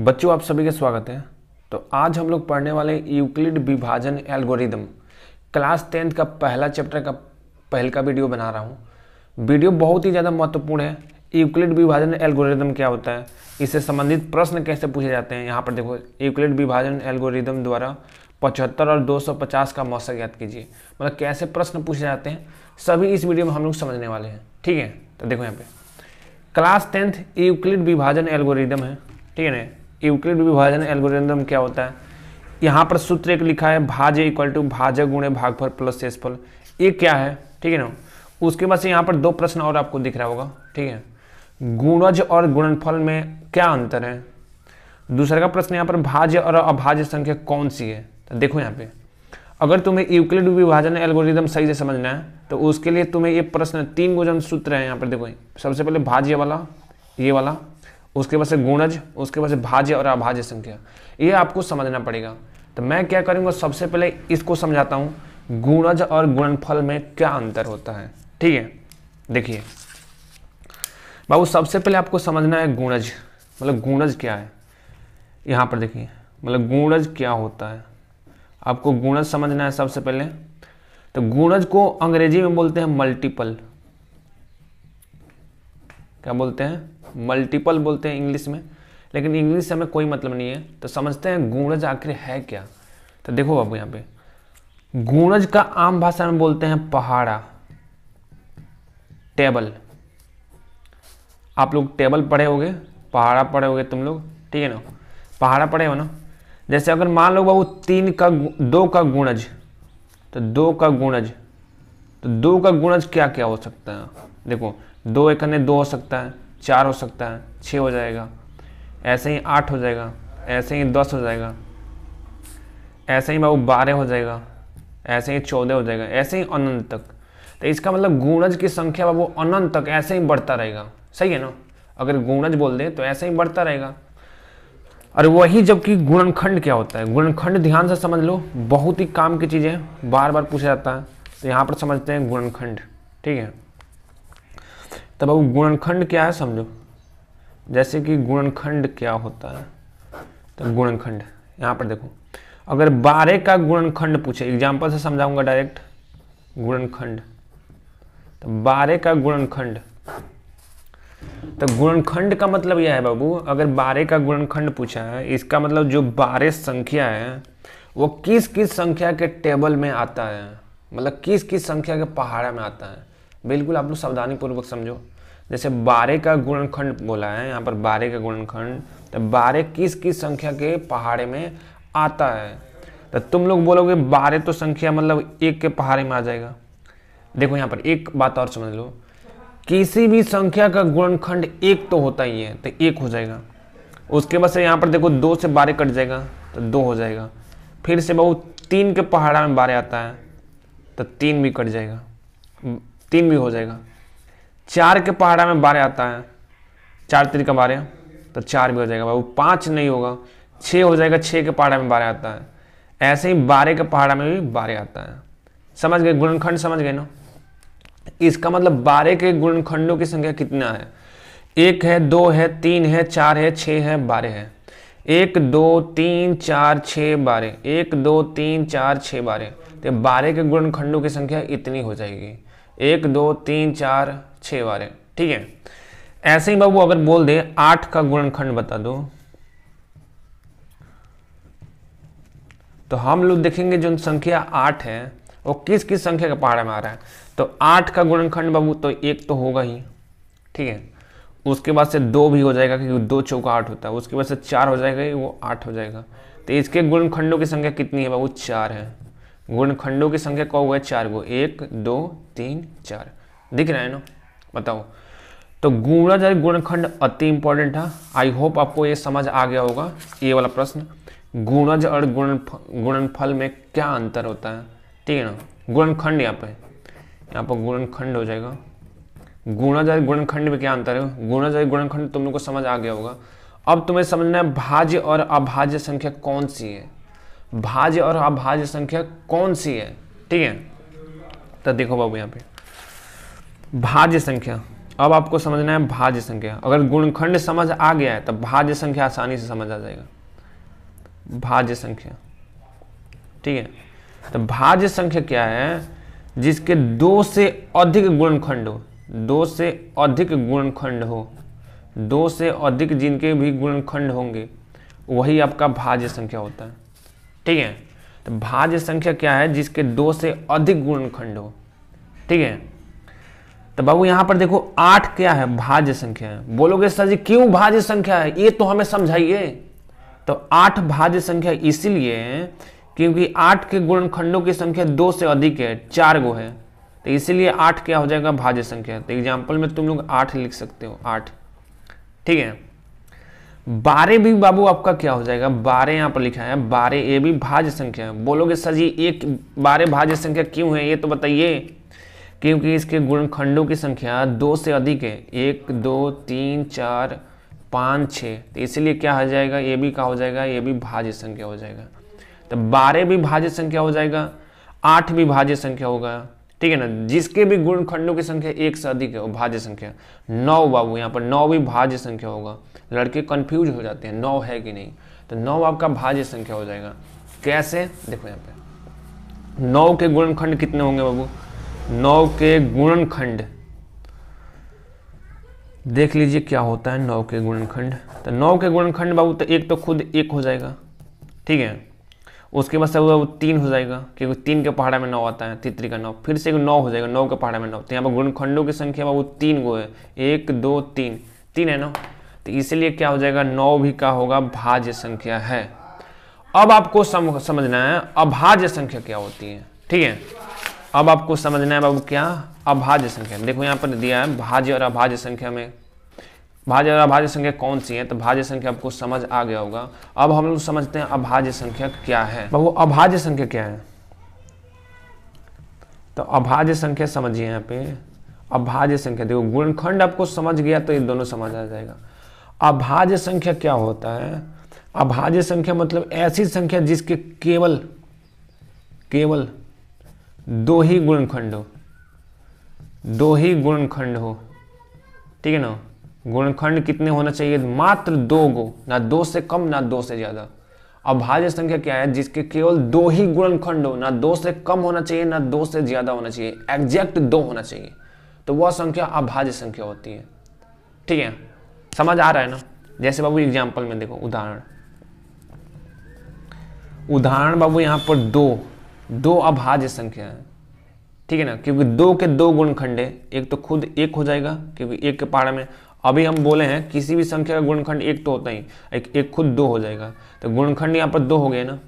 बच्चों आप सभी का स्वागत है तो आज हम लोग पढ़ने वाले यूक्लिड विभाजन एल्गोरिदम क्लास टेंथ का पहला चैप्टर का पहल का वीडियो बना रहा हूँ वीडियो बहुत ही ज़्यादा महत्वपूर्ण है यूक्लिड विभाजन एल्गोरिदम क्या होता है इससे संबंधित प्रश्न कैसे पूछे जाते हैं यहाँ पर देखो यूक्लिड विभाजन एल्गोरिदम द्वारा पचहत्तर और दो का मौसम याद कीजिए मतलब कैसे प्रश्न पूछे जाते हैं सभी इस वीडियो में हम लोग समझने वाले हैं ठीक है तो देखो यहाँ पे क्लास टेंथ यूक्लिड विभाजन एल्गोरिदम है ठीक है ना यूक्लिड विभाजन एल्गोरिदम क्या होता है यहाँ पर सूत्र एक लिखा है भाज इक्वल टू भाज्य गुणे भागफल प्लस शेषफल ये क्या है ठीक है ना उसके बाद से यहाँ पर दो प्रश्न और आपको दिख रहा होगा ठीक है गुणज और गुणनफल में क्या अंतर है दूसरा का प्रश्न यहाँ पर भाज्य और अभाज्य संख्या कौन सी है तो देखो यहाँ पे अगर तुम्हें यूक्लिड विभाजन एल्गोरिदम सही से समझना है तो उसके लिए तुम्हें ये प्रश्न तीन गुजन सूत्र है यहाँ पर देखो सबसे पहले भाज्य वाला ये वाला उसके बाद से गुणज उसके बाद से भाज्य और अभाज्य संख्या ये आपको समझना पड़ेगा तो मैं क्या करूँगा सबसे पहले इसको समझाता हूँ गुणज और गुणनफल में क्या अंतर होता है ठीक है देखिए बाबू सबसे पहले आपको समझना है गुणज मतलब गुणज क्या है यहाँ पर देखिए मतलब गुणज क्या होता है आपको गुणज समझना है सबसे पहले तो गुणज को अंग्रेजी में बोलते हैं मल्टीपल क्या बोलते हैं मल्टीपल बोलते हैं इंग्लिश में लेकिन इंग्लिश से हमें कोई मतलब नहीं है तो समझते हैं गुणज आखिर है क्या तो देखो बाबू यहाँ पे गुणज का आम भाषा में बोलते हैं पहाड़ा टेबल आप लोग टेबल पढ़े होंगे पहाड़ा पढ़े होंगे तुम लोग ठीक है ना पहाड़ा पढ़े हो ना जैसे अगर मान लो बाबू तीन का दो का गुणज तो दो का गुणज तो दो का गुणज क्या क्या हो सकता है देखो दो एक दो हो सकता है चार हो सकता है छः हो जाएगा ऐसे ही आठ हो जाएगा ऐसे ही दस हो जाएगा ऐसे ही बाबू बारह हो जाएगा ऐसे ही चौदह हो जाएगा ऐसे ही अनंत तक तो इसका मतलब गुणज की संख्या बाबू अनंत तक ऐसे ही बढ़ता रहेगा सही है ना अगर गुणज बोल दे तो ऐसे ही बढ़ता रहेगा और वही जबकि गुणनखंड क्या होता है गुणनखंड ध्यान से समझ लो बहुत ही काम की चीजें बार बार पूछा जाता है तो यहाँ पर समझते हैं गुणनखंड ठीक है तब अब गुणनखंड क्या है समझो जैसे कि गुणनखंड क्या होता है तो गुणनखंड यहाँ पर देखो अगर बारह का गुणनखंड पूछे एग्जाम्पल से समझाऊंगा डायरेक्ट गुणनखंड तो बारह का गुणनखंड तो गुणनखंड का मतलब यह है बाबू अगर बारह का गुणनखंड पूछा है इसका मतलब जो बारह संख्या है वो किस किस संख्या के टेबल में आता है मतलब किस किस संख्या के पहाड़ा में आता है बिल्कुल आप लोग सावधानीपूर्वक समझो जैसे बारह का गुणनखंड बोला है यहाँ पर बारह का गुणनखंड तो बारह किस किस संख्या के पहाड़े में आता है तो तुम लोग बोलोगे बारह तो संख्या मतलब एक के पहाड़े में आ जाएगा देखो यहाँ पर एक बात और समझ लो किसी भी संख्या का गुणनखंड एक तो होता ही है तो एक हो जाएगा उसके बाद से यहाँ पर देखो दो से बारह कट जाएगा तो दो हो जाएगा फिर से बहुत तीन के पहाड़ा में बारह आता है तो तीन भी कट जाएगा तीन भी हो जाएगा चार के पहाड़ा में बारह आता है चार तिर का बारह तो चार भी हो जाएगा बाबू पाँच नहीं होगा छः हो जाएगा छः के पहाड़ा में बारह आता है ऐसे ही बारह के पहाड़ा में भी बारह आता है समझ गए गुणनखंड समझ गए ना इसका मतलब बारह के गुणनखंडों की संख्या कितना है एक है दो है तीन है चार है छः है बारह है एक दो तीन चार छः बारह एक दो तीन चार छः बारह तो बारह के गुणनखंडों की संख्या इतनी हो जाएगी एक दो तीन चार छः बार है ठीक है ऐसे ही बाबू अगर बोल दे आठ का गुणनखंड बता दो तो हम लोग देखेंगे जो संख्या आठ है वो किस किस संख्या का पहाड़ में आ रहा है तो आठ का गुणनखंड बाबू तो एक तो होगा ही ठीक है उसके बाद से दो भी हो जाएगा क्योंकि दो चौका आठ होता है उसके बाद से चार हो जाएगा वो आठ हो जाएगा तो इसके गुणखंडों की संख्या कितनी है बाबू चार है गुणखंडों की संख्या कौ हुआ है चार गो एक दो तीन चार दिख रहा है ना बताओ तो गुणाचार्य गुणखंड अति इंपॉर्टेंट है आई होप आपको ये समझ आ गया होगा ये वाला प्रश्न गुणज और गुण गुणनफल में क्या अंतर होता है ठीक है ना गुणनखंड यहाँ पे यहाँ पर गुणनखंड हो जाएगा गुणज और गुणनखंड में क्या अंतर है गुणज और गुणनखंड तुम लोग को समझ आ गया होगा अब तुम्हें समझना है भाज्य और अभाज्य संख्या कौन सी है भाज्य और अभाज्य संख्या कौन सी है ठीक है तो देखो बाबू यहाँ पे भाज्य संख्या अब आपको समझना है भाज्य संख्या अगर गुणखंड समझ आ गया है तो भाज्य संख्या आसानी से समझ आ जाएगा भाज्य संख्या ठीक है तो भाज्य संख्या क्या है जिसके दो से अधिक गुणखंड हो दो से अधिक गुणखंड हो दो से अधिक जिनके भी गुणखंड होंगे वही आपका भाज्य संख्या होता है ठीक है तो भाज्य संख्या क्या है जिसके दो से अधिक गुणखंड हो ठीक है तो बाबू यहाँ पर देखो आठ क्या है भाज्य संख्या है बोलोगे सर जी क्यों भाज्य संख्या है ये तो हमें समझाइए तो आठ भाज्य संख्या इसीलिए क्योंकि आठ के गुणखंडों की संख्या दो से अधिक है चार गो है तो इसीलिए आठ क्या हो जाएगा भाज्य संख्या तो एग्जाम्पल में तुम लोग आठ लिख सकते हो आठ ठीक है बारह भी बाबू आपका क्या हो जाएगा बारह यहाँ पर लिखा है बारह ए भी भाज्य संख्या है बोलोगे सर जी एक बारह भाज्य संख्या क्यों है ये तो बताइए क्योंकि इसके गुणनखंडों की संख्या दो से अधिक है एक दो तीन चार पाँच छः तो इसीलिए क्या हो जाएगा ये भी क्या हो जाएगा ये भी भाज्य संख्या हो जाएगा तो बारह भी भाज्य संख्या हो जाएगा आठ भी भाज्य संख्या होगा ठीक है ना जिसके भी गुणखंडों की संख्या एक से अधिक है वो भाज्य संख्या नौ बाबू यहाँ पर नौ भी भाज्य संख्या होगा लड़के कंफ्यूज हो जाते हैं नौ है कि नहीं तो नौ आपका भाज्य संख्या हो जाएगा कैसे देखो यहाँ पे नौ के गुणखंड कितने होंगे बाबू नौ के गुणनखंड देख लीजिए क्या होता है नौ के गुणनखंड तो नौ के गुणनखंड बाबू तो एक तो खुद एक हो जाएगा ठीक है उसके बाद सब बाबू तीन हो जाएगा क्योंकि तीन के पहाड़ा में नौ आता है तित्री का नौ फिर से नौ हो जाएगा नौ के पहाड़ा में नौ तो यहाँ पर गुणखंडों की संख्या बाबू तीन गो है एक दो तीन तीन है ना तो इसलिए क्या हो जाएगा नौ भी क्या होगा भाज्य संख्या है अब आपको समझना है अभाज्य संख्या क्या होती है ठीक है अब आपको समझना है बाबू क्या अभाज्य संख्या देखो यहाँ पर दिया है भाज्य और अभाज्य संख्या में भाज्य और अभाज्य संख्या कौन सी है तो भाज्य संख्या आपको समझ आ गया होगा अब हम लोग समझते हैं अभाज्य संख्या क्या है बाबू अभाज्य संख्या क्या है तो अभाज्य संख्या समझिए यहाँ पे अभाज्य संख्या देखो गुणखंड आपको समझ गया तो ये दोनों समझ आ जाएगा अभाज्य संख्या क्या होता है अभाज्य संख्या मतलब ऐसी संख्या जिसके केवल केवल दो ही गुणखंड हो दो ही गुणखंड हो ठीक है ना गुणखंड कितने होना चाहिए मात्र दो गो ना दो से कम ना दो से ज्यादा अभाज्य संख्या क्या है जिसके केवल दो ही गुणनखंड हो ना दो से कम होना चाहिए ना दो से ज्यादा होना चाहिए एग्जैक्ट दो होना चाहिए तो वह संख्या अभाज्य संख्या होती है ठीक है समझ आ रहा है ना जैसे बाबू एग्जाम्पल में देखो उदाहरण उदाहरण बाबू यहां पर दो दो अभाज्य संख्या है ठीक है ना क्योंकि दो के दो गुणखंड है एक तो खुद एक हो जाएगा क्योंकि एक के पारा में अभी हम बोले हैं किसी भी संख्या का गुणखंड एक तो होता ही एक एक खुद दो हो जाएगा तो गुणखंड यहाँ पर दो हो गया ना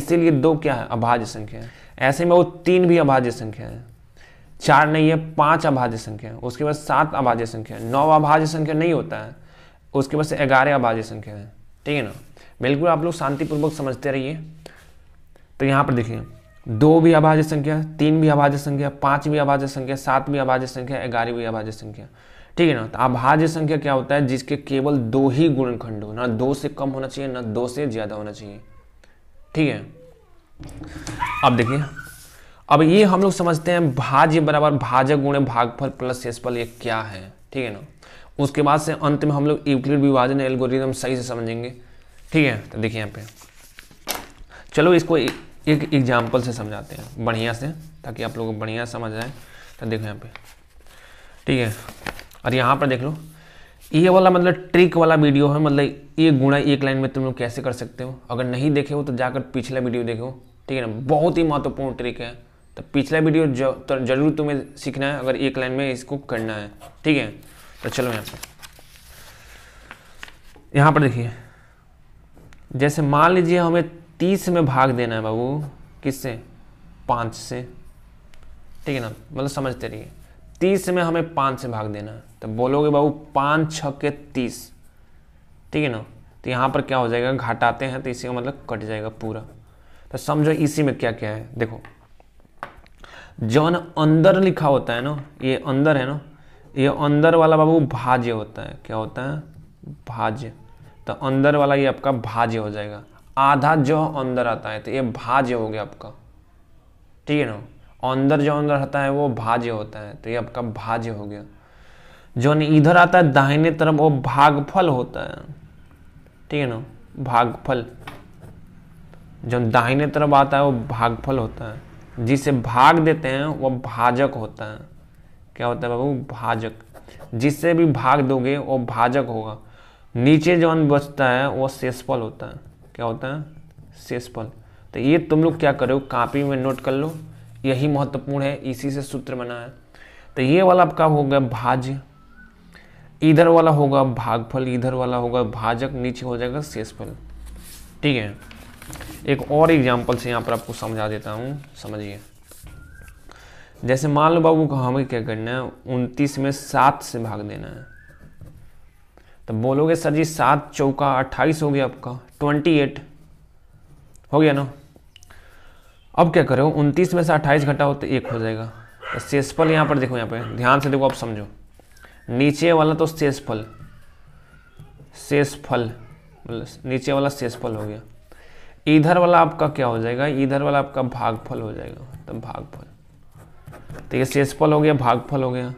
इसीलिए दो क्या है अभाज्य संख्या है ऐसे में वो तीन भी अभाज्य संख्या है चार नहीं है पांच अभाज्य संख्या है उसके बाद सात अभाज्य संख्या है नौ अभाज्य संख्या नहीं होता है उसके बाद ग्यारह अभाज्य संख्या है ठीक है ना बिल्कुल आप लोग शांतिपूर्वक समझते रहिए तो यहाँ पर देखिए दो भी अभाज्य संख्या तीन भी अभाज्य संख्या पांच भी अभाज्य संख्या सात भी अभाज्य संख्या ग्यारह भी अभाज्य संख्या ठीक है ना तो अभाज्य संख्या क्या होता है जिसके केवल दो ही गुणनखंड हो ना दो से कम होना चाहिए ना दो से ज़्यादा होना चाहिए ठीक है अब देखिए अब ये हम लोग समझते हैं भाज्य बराबर भाजक गुणे भागफल प्लस शेषफल ये क्या है ठीक है ना उसके बाद से अंत में हम लोग यूक्लिड विभाजन एल्गोरिदम सही से समझेंगे ठीक है तो देखिए यहाँ पे चलो इसको एक एग्जाम्पल से समझाते हैं बढ़िया से ताकि आप लोग बढ़िया समझ जाए तो देखो यहाँ पे ठीक है और यहाँ पर देख लो ये वाला मतलब ट्रिक वाला वीडियो है मतलब एक गुणा एक लाइन में तुम लोग कैसे कर सकते हो अगर नहीं देखे हो तो जाकर पिछला वीडियो देखो ठीक है ना बहुत ही महत्वपूर्ण ट्रिक है तो पिछला वीडियो तो जरूर तुम्हें सीखना है अगर एक लाइन में इसको करना है ठीक है तो चलो यहाँ पर यहाँ पर देखिए जैसे मान लीजिए हमें तीस में भाग देना है बाबू किससे पाँच से ठीक है ना मतलब समझते रहिए तीस में हमें पाँच से भाग देना है तो बोलोगे बाबू पाँच छ के तीस ठीक है ना तो यहाँ पर क्या हो जाएगा घटाते हैं तो इसी का मतलब कट जाएगा पूरा तो समझो इसी में क्या क्या है देखो जौन अंदर लिखा होता है ना ये अंदर है ना ये अंदर वाला बाबू भाज्य होता है क्या होता है भाज्य तो अंदर वाला ये आपका भाज्य हो जाएगा आधा जो अंदर आता है तो ये भाज्य हो गया आपका ठीक है ना अंदर जो अंदर आता है वो भाज्य होता है तो ये आपका भाज्य हो गया जो इधर आता है दाहिने तरफ वो भागफल होता है ठीक है ना भागफल जो दाहिने तरफ आता है वो भागफल होता है जिसे भाग देते हैं वो भाजक होता है क्या होता है बाबू भाजक जिससे भी भाग दोगे वो भाजक होगा नीचे जो बचता है वो शेषफल होता है क्या होता है शेषफल तो ये तुम लोग क्या करो कापी में नोट कर लो यही महत्वपूर्ण है इसी से सूत्र बना है तो ये वाला आपका हो गया भाज्य इधर वाला होगा भागफल इधर वाला होगा भाजक नीचे हो जाएगा शेषफल ठीक है एक और एग्जाम्पल से यहाँ पर आपको समझा देता हूँ समझिए जैसे मान लो बाबू को हमें क्या करना है उनतीस में सात से भाग देना है तो बोलोगे सर जी सात चौका अट्ठाईस हो गया आपका ट्वेंटी एट हो गया ना अब क्या करो उनतीस में से अट्ठाईस घटा हो तो एक हो जाएगा तो सेसफल यहाँ पर देखो यहाँ पे ध्यान से देखो आप समझो नीचे वाला तो सेसफल सेसफल नीचे वाला सेसफल हो गया इधर वाला आपका क्या हो जाएगा इधर वाला आपका भागफल हो जाएगा तो भागफल तो ये सेसफल हो गया भागफल हो गया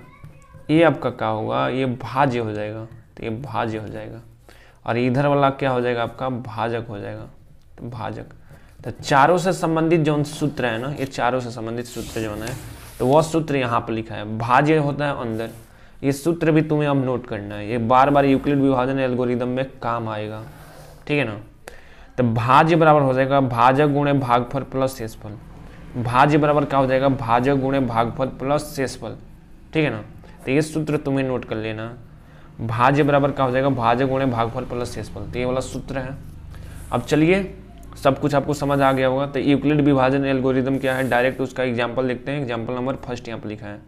ये आपका क्या होगा ये भाज्य हो जाएगा तो ये भाज्य हो जाएगा और इधर वाला क्या हो जाएगा आपका भाजक हो जाएगा तो भाजक तो चारों से संबंधित जो सूत्र है ना ये चारों से संबंधित सूत्र जो है तो वह सूत्र यहाँ पर लिखा है भाज्य होता है अंदर ये सूत्र भी तुम्हें अब नोट करना है ये बार बार यूक्लिड विभाजन एल्गोरिदम में काम आएगा ठीक है ना तो भाज्य बराबर हो जाएगा भाजक गुणे भागफल प्लस शेषफल भाज्य बराबर क्या हो जाएगा भाजक गुणे भागफल प्लस शेषफल ठीक है ना तो ये सूत्र तुम्हें नोट कर लेना भाज्य बराबर क्या हो जाएगा भाज्य गुणे भागफल प्लस शेषफल तो ये वाला सूत्र है अब चलिए सब कुछ आपको समझ आ गया होगा तो यूक्लिड विभाजन एल्गोरिदम क्या है डायरेक्ट उसका एग्जाम्पल देखते हैं एग्जाम्पल नंबर फर्स्ट यहाँ पर लिखा है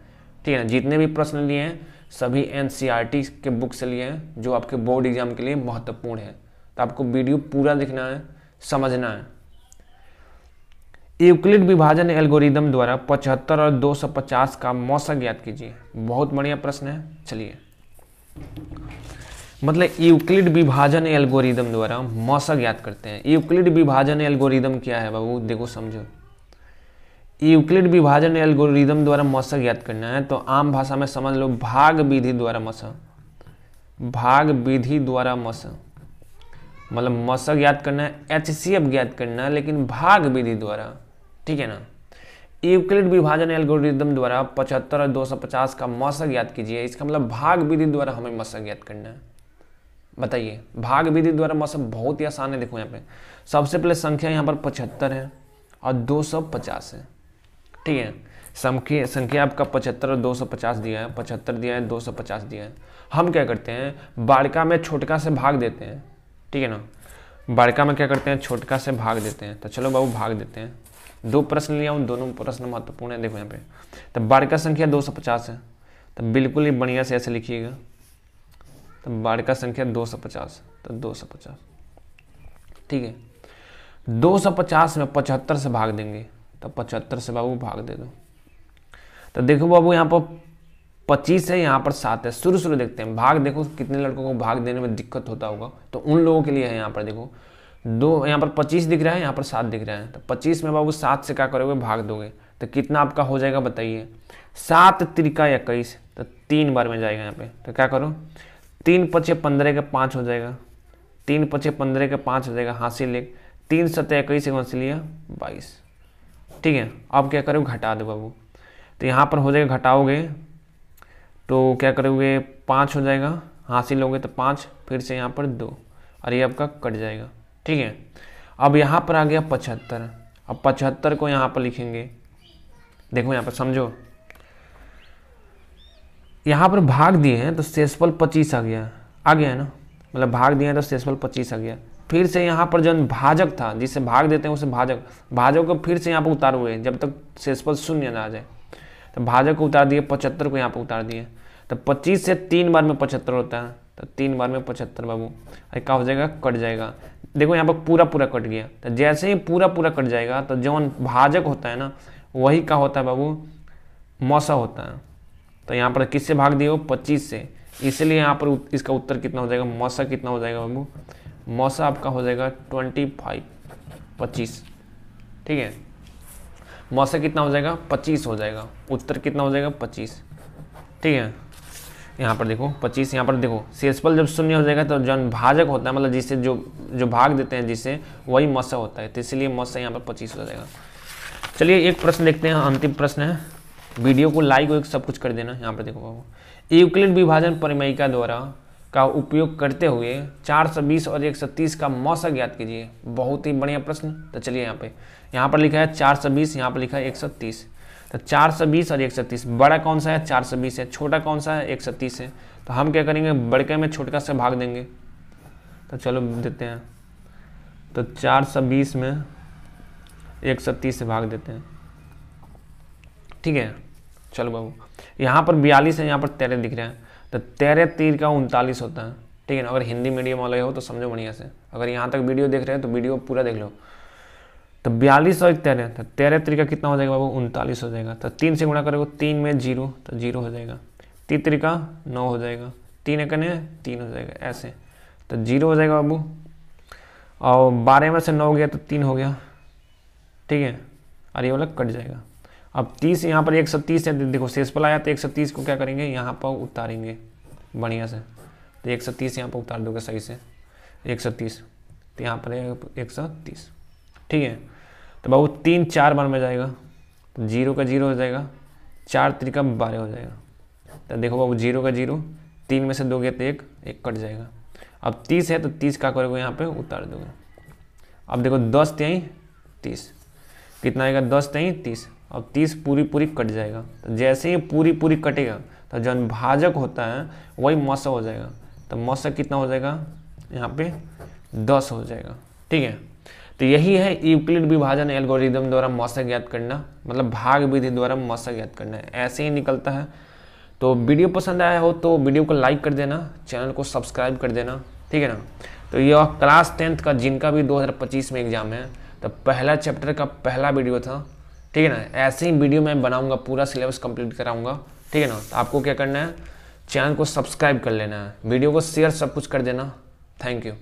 ठीक है ना जितने भी प्रश्न लिए हैं सभी एन e के बुक से लिए हैं जो आपके बोर्ड एग्जाम के लिए महत्वपूर्ण है तो आपको वीडियो पूरा दिखना है समझना है यूक्लिड विभाजन एल्गोरिदम द्वारा 75 और 250 का मौसक ज्ञात कीजिए बहुत बढ़िया प्रश्न है चलिए मतलब यूक्लिड विभाजन एल्गोरिदम द्वारा मौसक याद करते हैं यूक्लिड विभाजन एल्गोरिदम क्या है बाबू देखो समझो यूक्लिड विभाजन एल्गोरिदम द्वारा मौसक याद करना है तो आम भाषा में समझ लो भाग विधि द्वारा मौसा भाग विधि द्वारा मौसा मतलब मौसक याद करना है एच सी एफ ज्ञात करना है लेकिन भाग विधि द्वारा ठीक है ना यूक्लिड विभाजन एल्गोरिदम द्वारा पचहत्तर और दो सौ पचास का मौसक याद कीजिए इसका मतलब भाग विधि द्वारा हमें मौसक याद करना है बताइए भाग विधि द्वारा मौसम बहुत ही आसान है देखो यहाँ पे सबसे पहले संख्या यहाँ पर पचहत्तर है और दो सौ पचास है ठीक है संख्या संख्या आपका पचहत्तर और दो सौ पचास दिया है पचहत्तर दिया है दो सौ पचास दिया है हम क्या करते हैं बाड़का में छोटका से भाग देते हैं ठीक है ना बाड़का में क्या करते हैं छोटका से भाग देते हैं तो चलो बाबू भाग देते हैं दो प्रश्न लिया हूँ दोनों प्रश्न महत्वपूर्ण है देखो यहाँ पे तो बाढ़ का संख्या दो सौ पचास है तो बिल्कुल ही बढ़िया से ऐसे लिखिएगा तो बाढ़ का संख्या दो सौ पचास तो दो सौ पचास ठीक है दो सौ पचास में पचहत्तर से भाग देंगे तो पचहत्तर से बाबू भाग दे दो तो देखो बाबू यहाँ पर पच्चीस है यहाँ पर सात है शुरू शुरू देखते हैं भाग देखो कितने लड़कों को भाग देने में दिक्कत होता होगा तो उन लोगों के लिए है यहाँ पर देखो दो यहाँ पर पच्चीस दिख रहा है यहाँ पर सात दिख रहा है तो पच्चीस में बाबू सात से क्या करोगे भाग दोगे तो कितना आपका हो जाएगा बताइए सात त्रिका इक्कीस तो तीन बार में जाएगा यहाँ पे तो क्या करो तीन पचे पंद्रह के पाँच हो जाएगा तीन पचे पंद्रह के पाँच हो जाएगा हासिल एक तीन सत्य इक्कीस कौन से लिया बाईस ठीक है अब क्या करोगे घटा दो बाबू तो यहाँ पर हो जाएगा घटाओगे तो क्या करोगे पाँच हो जाएगा हासिल होगे तो पाँच फिर से यहाँ पर दो और ये आपका कट जाएगा ठीक है अब यहाँ पर आ गया पचहत्तर अब पचहत्तर को यहाँ पर लिखेंगे देखो यहाँ पर समझो यहाँ पर भाग दिए हैं तो सेसफल पच्चीस आ गया आ गया है ना मतलब भाग दिए हैं तो सेसफल पच्चीस आ गया फिर से यहाँ पर जो भाजक था जिसे भाग देते हैं उसे भाजक भाजक को फिर से यहाँ पर उतार हुए जब तक सेसफल शून्य ना आ जाए तो भाजक को उतार दिए पचहत्तर को यहाँ पर उतार दिए तो पच्चीस से तीन बार में पचहत्तर होता है तो तीन बार में पचहत्तर बाबू क्या हो जाएगा कट जाएगा देखो यहाँ पर पूरा पूरा कट गया तो जैसे ही पूरा पूरा कट जाएगा तो जौन भाजक होता है ना वही का होता है बाबू मौसा होता है तो यहाँ पर किससे भाग दिए हो पच्चीस से इसलिए यहाँ पर इसका उत्तर कितना हो जाएगा मौसा कितना हो जाएगा बाबू मौसा आपका हो जाएगा ट्वेंटी फाइव पच्चीस ठीक है मौसा कितना हो जाएगा पच्चीस हो जाएगा उत्तर कितना हो जाएगा पच्चीस ठीक है यहाँ पर देखो 25 यहाँ पर देखो शेषफल जब शून्य हो जाएगा तो जन भाजक होता है मतलब जिससे जो जो भाग देते हैं जिससे वही मत्स्य होता है तो इसलिए मत्स्य यहाँ पर पच्चीस हो जाएगा चलिए एक प्रश्न देखते हैं अंतिम प्रश्न है वीडियो को लाइक और सब कुछ कर देना यहाँ पर देखो बाबू यूक्लिड विभाजन परिमयिका द्वारा का उपयोग करते हुए बीस और तीस का मौसम ज्ञात कीजिए बहुत ही बढ़िया प्रश्न तो चलिए यहाँ पे यहाँ पर लिखा है चार बीस यहाँ पर लिखा है तीस तो 420 और 130 बड़ा कौन सा है 420 है छोटा कौन सा है 130 है तो हम क्या करेंगे बड़के में छोटका से भाग देंगे तो चलो देते हैं तो 420 में 130 से भाग देते हैं ठीक है चलो बाबू यहाँ पर बयालीस है यहाँ पर तेरह दिख रहे हैं तो तेरह तीर का उनतालीस होता है ठीक है ना अगर हिंदी मीडियम वाले हो तो समझो बढ़िया से अगर यहाँ तक वीडियो देख रहे हैं तो वीडियो पूरा देख लो तो बयालीस और तेरह तो तेरह तरीका कितना हो जाएगा बाबू उनतालीस हो जाएगा तो तीन से गुणा करेगा तीन में जीरो तो जीरो हो जाएगा तीन तरीका नौ हो जाएगा तीन एकने तीन हो जाएगा ऐसे तो जीरो हो जाएगा बाबू और बारह में से नौ गया तो तीन हो गया ठीक है और ये वाला कट जाएगा अब तीस यहाँ पर एक सौ तीस है देखो शेष पर आया तो एक सौ तीस को क्या करेंगे यहाँ पर उतारेंगे बढ़िया से तो एक सौ तीस यहाँ पर उतार दोगे सही से एक सौ तीस तो यहाँ पर एक सौ तीस ठीक है तो बाबू तीन चार बार में जाएगा तो जीरो का जीरो हो जाएगा चार त्रिका बारह हो जाएगा तो देखो बाबू जीरो का जीरो तीन में से दो गए तो एक एक कट जाएगा अब तीस है तो तीस का करोगे यहाँ पे उतार दोगे अब देखो दस त्याई तीस कितना आएगा दस त्याई तीस अब तीस पूरी पूरी कट जाएगा तो जैसे ही पूरी पूरी कटेगा तो जन भाजक होता है वही मौसम हो जाएगा तो मौसा कितना हो जाएगा यहाँ पे दस हो जाएगा ठीक है तो यही है यूक्लिड विभाजन एल्गोरिदम द्वारा मौसम ज्ञात करना मतलब भाग विधि द्वारा मौसम ज्ञात करना ऐसे ही निकलता है तो वीडियो पसंद आया हो तो वीडियो को लाइक कर देना चैनल को सब्सक्राइब कर देना ठीक है ना तो यह क्लास टेंथ का जिनका भी 2025 में एग्जाम है तो पहला चैप्टर का पहला वीडियो था ठीक है ना ऐसे ही वीडियो मैं बनाऊंगा पूरा सिलेबस कंप्लीट कराऊंगा ठीक है ना तो आपको क्या करना है चैनल को सब्सक्राइब कर लेना है वीडियो को शेयर सब कुछ कर देना थैंक यू